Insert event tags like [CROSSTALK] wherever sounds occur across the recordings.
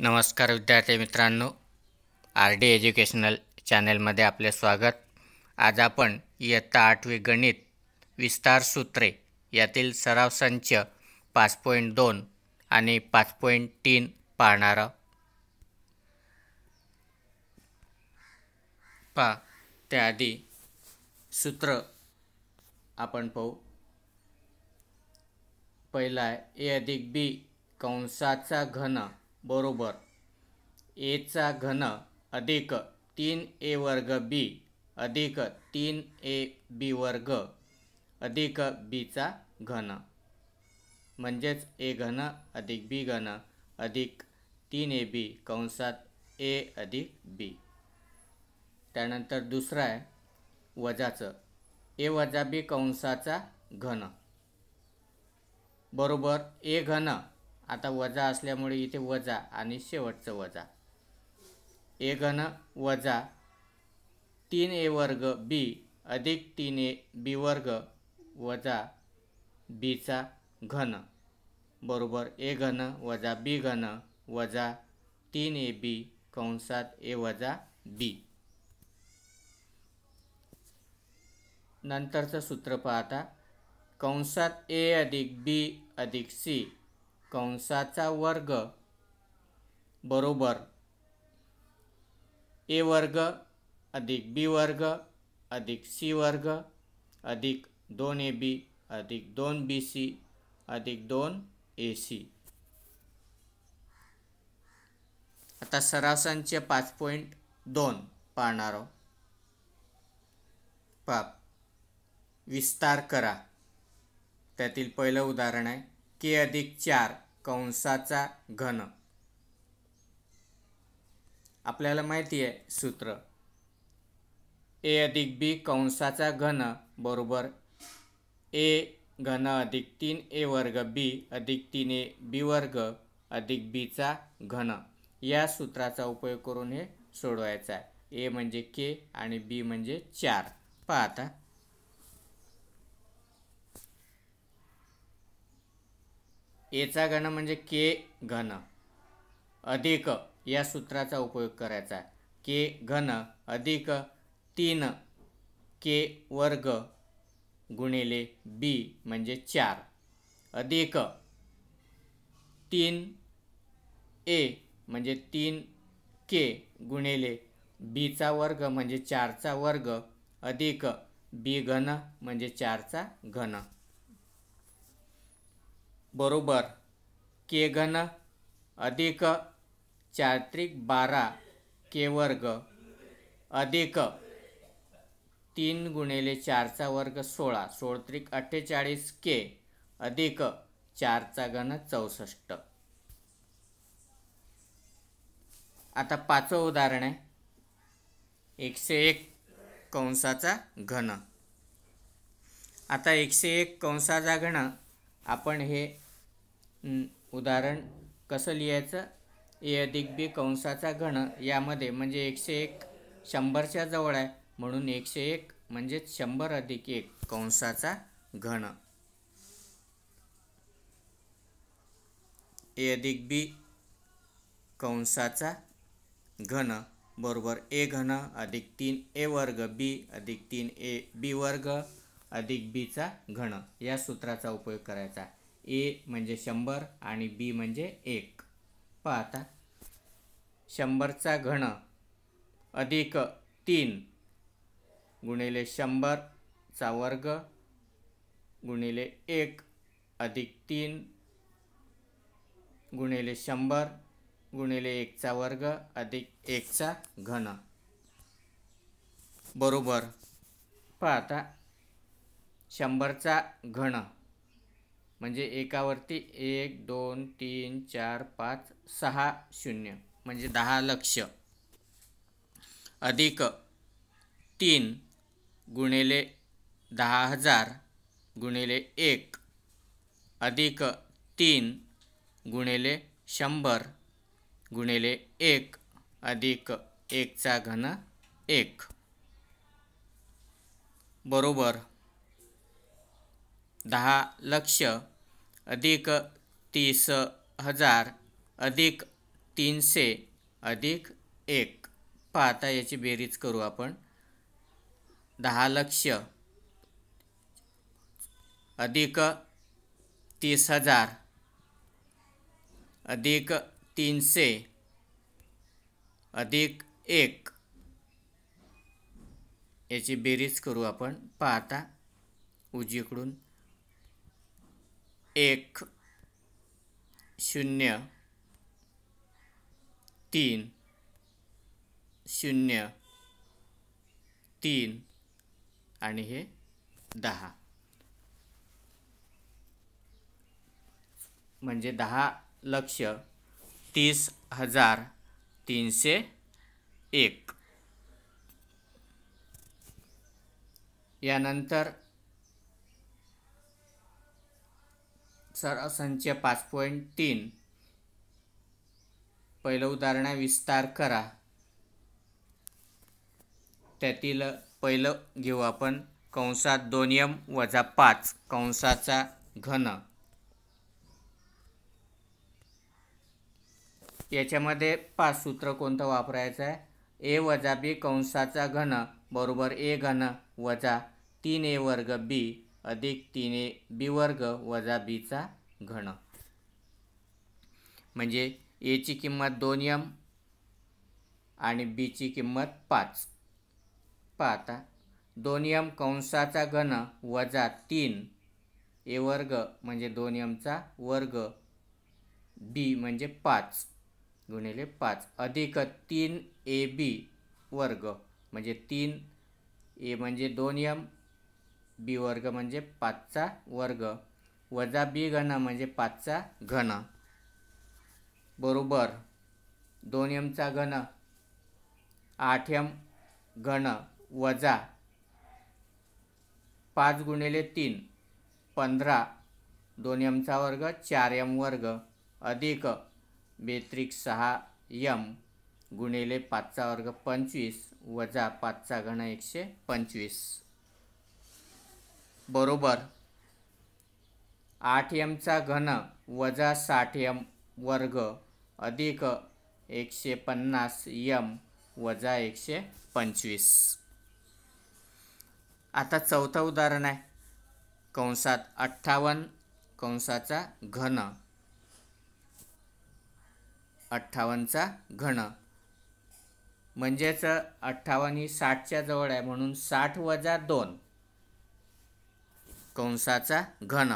नमस्कार विद्यार्थी मित्रांनो आर डी एज्युकेशनल चॅनेलमध्ये आपले स्वागत आज आपण इयत्ता आठवी गणित विस्तार सूत्रे यातील सराव संच पाच पॉईंट दोन आणि पाच पॉईंट तीन पाहणार पा त्याआधी सूत्र आपण पाहू पहिला आहे ए अधिक बी कंसाचा घन बरोबर एचा घन अधिक तीन ए वर्ग बी अधिक तीन ए बी वर्ग अधिक बीचा घन म्हणजेच ए घन अधिक बी घन अधिक तीन ए बी कंसात ए अधिक बी त्यानंतर दुसरा आहे वजाचं ए वजा बी कंसाचा घन बरोबर ए घन आता वजा असल्यामुळे इथे वजा आणि शेवटचं वजा ए घन वजा तीन ए वर्ग बी अधिक तीन ए बी वर्ग वजा बीचा घन बरोबर ए घन वजा बी घन वजा तीन ए बी कंसात ए वजा बी नंतरचं सूत्र पाहता कंसात ए अधिक बी अधिक सी कंसाचा वर्ग बरोबर ए वर्ग अधिक बी वर्ग अधिक सी वर्ग अधिक दोन ए बी अधिक दोन बी सी अधिक दोन ए सी आता सरासांचे पाच पॉईंट दोन पाहणार पाप विस्तार करा त्यातील पहिलं उदाहरण आहे के अधिक चार कंसाचा घन आपल्याला माहिती आहे सूत्र ए अधिक बी कंसाचा घन बरोबर ए घन अधिक तीन ए वर्ग बी अधिक तीन ए बी वर्ग अधिक बीचा घन या सूत्राचा उपयोग करून हे सोडवायचा आहे ए म्हणजे के आणि बी म्हणजे चार पाहता एचा घन म्हणजे के घन अधिक या सूत्राचा उपयोग करायचा के घन अधिक तीन के वर्ग गुणिले बी म्हणजे चार अधिक तीन ए म्हणजे तीन के गुणिले बीचा वर्ग म्हणजे चारचा वर्ग अधिक बी घन म्हणजे चारचा घन बरोबर केघन अधिक चारत्रिक बारा के वर्ग अधिक तीन गुणेले चारचा वर्ग सोळा सोळत्रिक अठ्ठेचाळीस के अधिक चारचा घन चौसष्ट आता पाचवं उदाहरण आहे एकशे एक कंसाचा घन आता एकशे एक कंसाचा घन आपण हे उदाहरण कसं लिहायचं ए अधिक बी कंसाचा घण यामध्ये म्हणजे एकशे एक शंभरच्या जवळ आहे म्हणून एकशे एक म्हणजेच शंभर अधिक एक कंसाचा घन ए अधिक बी कंसाचा घन बरोबर ए घन अधिक तीन ए वर्ग बी अधिक तीन ए बी वर्ग अधिक बीचा घन या सूत्राचा उपयोग करायचा ए म्हणजे शंभर आणि बी म्हणजे एक पाहता शंभरचा घन अधिक तीन गुणिले शंभरचा वर्ग गुणिले एक अधिक तीन गुणिले शंभर गुणिले एकचा वर्ग अधिक एकचा घन बरोबर पहा आता शंभरचा घन म्हणजे एकावरती एक दोन तीन चार पाच सहा शून्य म्हणजे दहा लक्ष अधिक तीन गुणिले दहा हजार गुणिले एक अधिक तीन गुणिले शंभर गुणिले एक अधिक एकचा घन एक बरोबर दहा लक्ष अधिक तीस हजार अधिक तीनशे अधिक एक पाहता आता याची बेरीज करू आपण दहा लक्ष अधिक तीस हजार अधिक तीनशे अधिक एक याची बेरीज करू आपण पाहता उजवीकडून एक शून्य तीन शून्य तीन आणि हे दहा म्हणजे दहा लक्ष तीस हजार तीनशे एक यानंतर असंच पाच पॉईंट तीन पहिलं उदाहरणा विस्तार करा त्यातील पहिलं घेऊ आपण कंसात दोनियम वजा पाच कंसाचा घन याच्यामध्ये पाच सूत्र कोणतं वापरायचं आहे ए वजा बी कंसाचा घन बरोबर ए घन वजा तीन ए वर्ग बी अधिक तिने बी वर्ग वजा बीचा घन म्हणजे एची किंमत दोन यम आणि बीची किंमत पाच पाहता दोन यम कंसाचा घन वजा तीन ए वर्ग म्हणजे दोन यमचा वर्ग बी म्हणजे पाच गुणिले पाच अधिक तीन ए बी वर्ग म्हणजे तीन ए म्हणजे दोन यम बी वर्ग म्हणजे पाचचा वर्ग वजा बी घन म्हणजे पाचचा घन बरोबर दोन एमचा घन आठ यम घन वजा पाच गुणिले तीन पंधरा दोन एमचा वर्ग चार यम वर्ग अधिक बेत्रिक सहा यम गुणिले पाचचा वर्ग पंचवीस वजा पाचचा घन एकशे पंचवीस बरोबर आठ एमचा घन वजा साठ यम वर्ग अधिक एकशे पन्नास यम वजा एकशे पंचवीस आता चौथं उदाहरण आहे कंसात अठ्ठावन्न कंसाचा घन अठ्ठावन्नचा घन म्हणजेच अठ्ठावन्न ही साठच्या जवळ आहे म्हणून साठ वजा दोन कंसाचा घन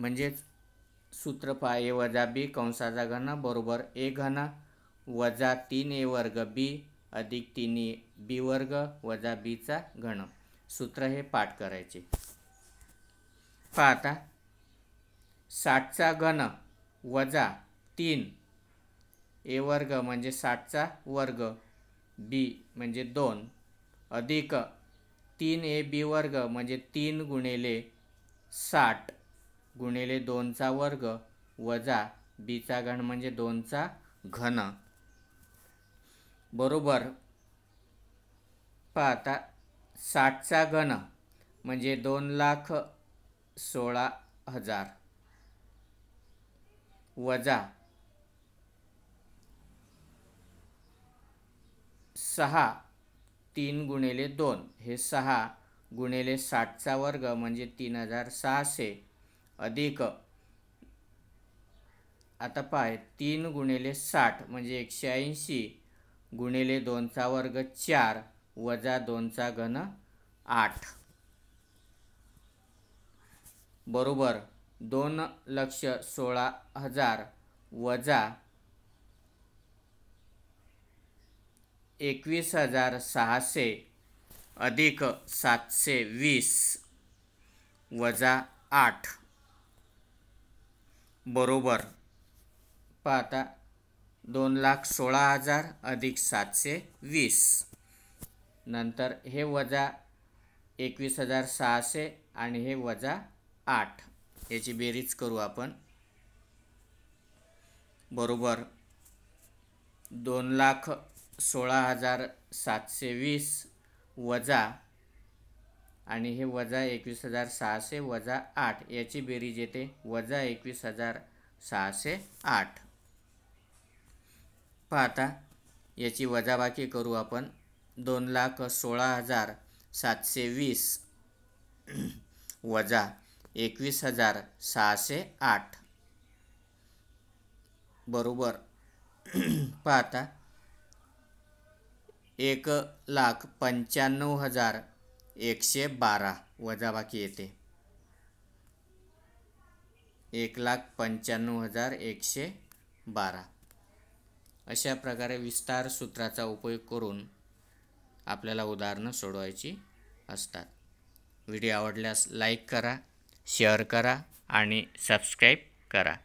म्हणजेच सूत्र पहा ए वजा बी कंसाचा घन बरोबर ए घन वजा तीन ए वर्ग बी अधिक तीन ए बी वर्ग वजा बीचा घन सूत्र हे पाठ करायचे पाहता साठचा घन वजा तीन ए वर्ग म्हणजे साठचा वर्ग बी म्हणजे दोन अधिक तीन ए बी वर्ग म्हणजे तीन गुणिले साठ गुणिले दोनचा वर्ग वजा बीचा घन म्हणजे दोनचा घन बरोबर पाहता साठचा घन म्हणजे दोन लाख सोळा हजार वजा सहा तीन गुणेले दोन हे सहा गुणेले साठचा वर्ग म्हणजे तीन हजार सहाशे अधिक आता पाय तीन गुणेले साठ म्हणजे एकशे ऐंशी गुणिले दोनचा वर्ग चार वजा दोनचा घन आठ बरोबर दोन लक्ष सोळा हजार वजा एकवीस हजार सहाशे अधिक सातशे वीस वजा आठ बरोबर पाहता दोन लाख सोळा हजार अधिक सातशे वीस नंतर हे वजा एकवीस हजार सहाशे आणि हे वजा आठ याची बेरीज करू आपण बरोबर दोन लाख सोळा हजार सातशे वीस वजा आणि हे वजा एकवीस हजार सहाशे वजा आठ याची बेरीज येते वजा एकवीस हजार सहाशे आठ पाहता याची वजाबाकी करू आपण दोन लाख सोळा हजार सातशे वीस [CLEARS THROAT] वजा एकवीस हजार सहाशे आठ बरोबर [CLEARS THROAT] पाहता एक लाख पंच्याण्णव हजार एकशे बारा वजाबाकी येते एक लाख पंच्याण्णव हजार एकशे बारा अशा प्रकारे विस्तार सूत्राचा उपयोग करून आपल्याला उदाहरणं सोडवायची असतात व्हिडिओ आवडल्यास लाईक करा शेअर करा आणि सबस्क्राईब करा